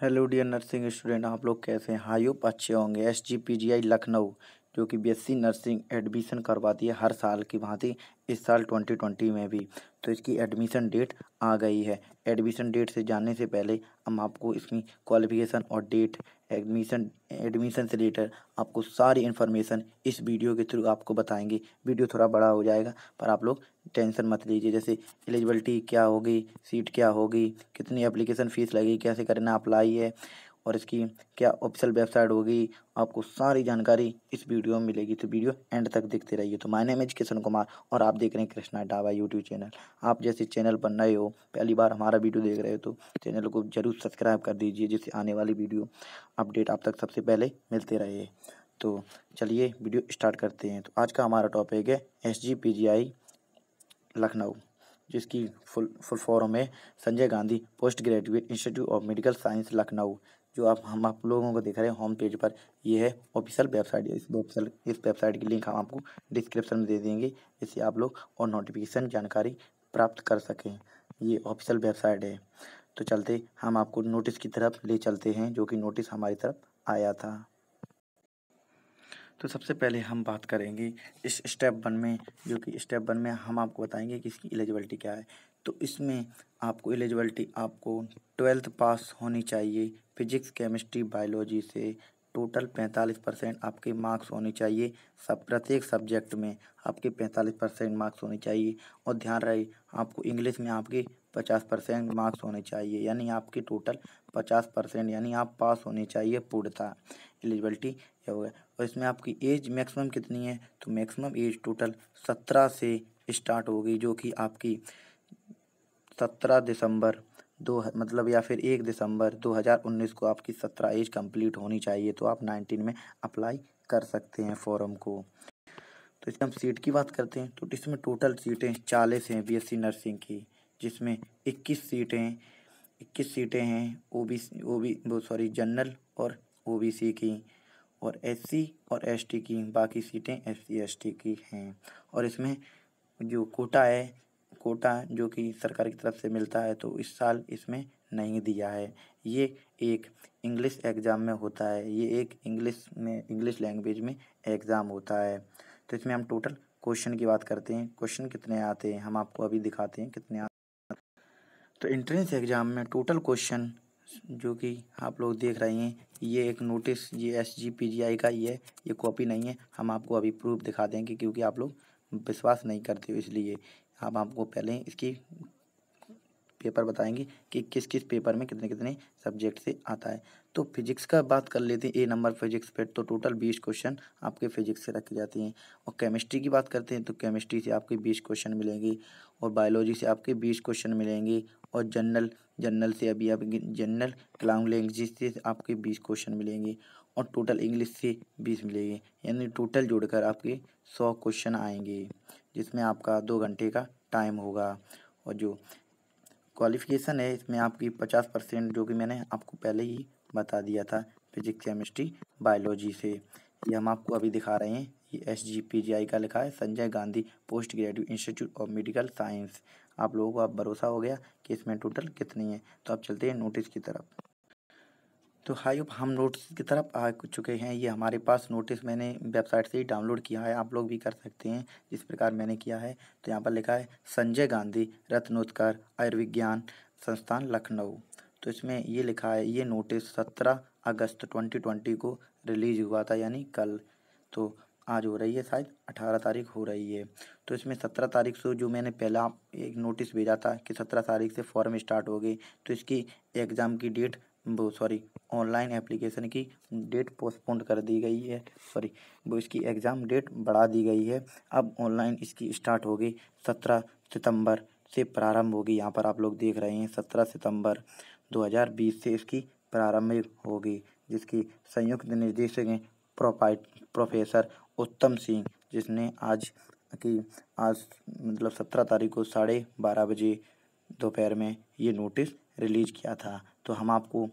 hello dear nursing student आप लोग कैसे हैं हाई होप अच्छे होंगे S G P G I Lucknow जो कि बीएससी नर्सिंग एडमिशन करवाती है हर साल की भांति इस साल 2020 में भी तो इसकी एडमिशन डेट आ गई है एडमिशन डेट से जानने से पहले हम आपको इसकी क्वालिफिकेशन और डेट एडमिशन एडमिशन से रिलेटेड आपको सारी इन्फॉर्मेशन इस वीडियो के थ्रू आपको बताएंगे वीडियो थोड़ा बड़ा हो जाएगा पर आप लोग टेंशन मत लीजिए जैसे एलिजिबिलिटी क्या होगी सीट क्या होगी कितनी एप्लीकेशन फ़ीस लगेगी कैसे करना अप्लाई है और इसकी क्या ऑफिशियल वेबसाइट होगी आपको सारी जानकारी इस वीडियो में मिलेगी तो वीडियो एंड तक देखते रहिए तो my name is Kishan Kumar और आप देख रहे हैं कृष्णा डाबा यूट्यूब चैनल आप जैसे चैनल पर नए हो पहली बार हमारा वीडियो देख रहे हो तो चैनल को जरूर सब्सक्राइब कर दीजिए जिससे आने वाली वीडियो अपडेट आप तक सबसे पहले मिलते रहे तो चलिए वीडियो स्टार्ट करते हैं तो आज का हमारा टॉपिक है एस लखनऊ जिसकी फुल फुल फॉर्म है Sanjay Gandhi post graduate institute of medical science Lucknow जो आप हम आप लोगों को देख रहे हैं होम पेज पर ये है ऑफिशियल वेबसाइट इस वेबसाइट इस वेबसाइट की लिंक हम आपको डिस्क्रिप्शन में दे देंगे इससे आप लोग और नोटिफिकेशन जानकारी प्राप्त कर सकें ये ऑफिशियल वेबसाइट है तो चलते हम आपको नोटिस की तरफ ले चलते हैं जो कि नोटिस हमारी तरफ आया था तो सबसे पहले हम बात करेंगे इस स्टेप वन में जो कि स्टेप वन में हम आपको बताएंगे कि इसकी एलिजिबिलिटी क्या है तो इसमें आपको एलिजिबिलिटी आपको ट्वेल्थ पास होनी चाहिए फिजिक्स केमिस्ट्री बायोलॉजी से टोटल 45 परसेंट आपके मार्क्स होने चाहिए सब प्रत्येक सब्जेक्ट में आपके 45 परसेंट मार्क्स होने चाहिए और ध्यान रहे आपको इंग्लिश में आपके 50 परसेंट मार्क्स होने चाहिए यानी आपके टोटल 50 परसेंट यानी आप पास होने चाहिए पूर्णता एलिजिबिलिटी यह होगा और इसमें आपकी एज मैक्सिमम कितनी है तो मैक्सिमम एज टोटल सत्रह से स्टार्ट होगी जो कि आपकी सत्रह दिसंबर दो मतलब या फिर एक दिसंबर 2019 को आपकी सत्रह एज कंप्लीट होनी चाहिए तो आप नाइनटीन में अप्लाई कर सकते हैं फॉर्म को तो इसमें हम सीट की बात करते हैं तो इसमें टोटल सीटें चालीस हैं बीएससी नर्सिंग की जिसमें इक्कीस सीटें इक्कीस सीटें हैं O B O B sorry general और ओ बी सी की और एस सी और एस टी की बाकी सीटें एस सी एस टी की हैं और इसमें जो कोटा है कोटा जो कि सरकार की तरफ से मिलता है तो इस साल इसमें नहीं दिया है ये एक इंग्लिश एग्ज़ाम में होता है ये एक इंग्लिश में इंग्लिश लैंग्वेज में एग्ज़ाम होता है तो इसमें हम टोटल क्वेश्चन की बात करते हैं क्वेश्चन कितने आते हैं हम आपको अभी दिखाते हैं कितने आते हैं तो एंट्रेंस एग्ज़ाम में टोटल क्वेश्चन जो कि आप लोग देख रहे हैं ये एक नोटिस ये एस जी पी जी आई का ही है ये कॉपी नहीं है हम आपको अभी प्रूफ दिखा देंगे क्योंकि आप लोग विश्वास नहीं करते हो इसलिए हम आपको पहले इसकी पेपर बताएंगे कि किस किस पेपर में कितने कितने सब्जेक्ट से आता है तो फिजिक्स का बात कर लेते हैं ए नंबर फिजिक्स पे तो टोटल बीस क्वेश्चन आपके फिजिक्स से रखे जाते हैं और केमिस्ट्री की बात करते हैं तो केमिस्ट्री से आपके बीस क्वेश्चन मिलेंगे और बायोलॉजी से आपके बीस क्वेश्चन मिलेंगे और जनरल जनरल से अभी आप जनरल क्लाउंग लैंग्वेज से आपके बीस क्वेश्चन मिलेंगे और टोटल इंग्लिश से बीस मिलेगी यानी टोटल जोड़कर आपके सौ क्वेश्चन आएंगे जिसमें आपका दो घंटे का टाइम होगा और जो क्वालिफिकेशन है इसमें आपकी पचास परसेंट जो कि मैंने आपको पहले ही बता दिया था फिजिक्स केमिस्ट्री बायोलॉजी से ये हम आपको अभी दिखा रहे हैं ये एस जी पी जी आई का लिखा है Sanjay Gandhi post graduate institute of medical science आप लोगों को आप भरोसा हो गया कि इसमें टोटल कितनी है तो आप चलते हैं नोटिस की तरफ तो हाई अब हम नोटिस की तरफ आ चुके हैं ये हमारे पास नोटिस मैंने वेबसाइट से ही डाउनलोड किया है आप लोग भी कर सकते हैं जिस प्रकार मैंने किया है तो यहाँ पर लिखा है संजय गांधी रत्नोत्कर आयुर्विज्ञान संस्थान लखनऊ तो इसमें ये लिखा है ये नोटिस सत्रह अगस्त ट्वेंटी ट्वेंटी को रिलीज हुआ था यानी कल तो आज हो रही है शायद अठारह तारीख हो रही है तो इसमें सत्रह तारीख से जो मैंने पहला एक नोटिस भेजा था कि सत्रह तारीख से फॉर्म स्टार्ट हो गई तो इसकी एग्ज़ाम की डेट वो सॉरी ऑनलाइन एप्लीकेशन की डेट पोस्टपोन कर दी गई है सॉरी वो इसकी एग्ज़ाम डेट बढ़ा दी गई है अब ऑनलाइन इसकी स्टार्ट होगी सत्रह सितंबर से प्रारंभ होगी यहाँ पर आप लोग देख रहे हैं सत्रह सितंबर 2020 से इसकी प्रारंभिक होगी जिसकी संयुक्त निर्देशक हैं प्रोपाइट प्रोफेसर उत्तम सिंह जिसने आज की आज मतलब सत्रह तारीख को साढ़े बारह बजे दोपहर में ये नोटिस रिलीज किया था तो हम आपको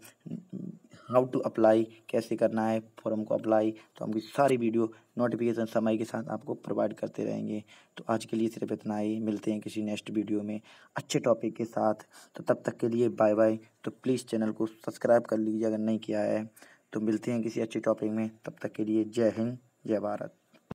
हाउ टू अप्लाई कैसे करना है फॉर्म को अप्लाई तो हम सारी वीडियो नोटिफिकेशन समय के साथ आपको प्रोवाइड करते रहेंगे तो आज के लिए सिर्फ इतना ही मिलते हैं किसी नेक्स्ट वीडियो में अच्छे टॉपिक के साथ तो तब तक के लिए बाय बाय तो प्लीज़ चैनल को सब्सक्राइब कर लीजिए अगर नहीं किया है तो मिलते हैं किसी अच्छे टॉपिक में तब तक के लिए जय हिंद जय भारत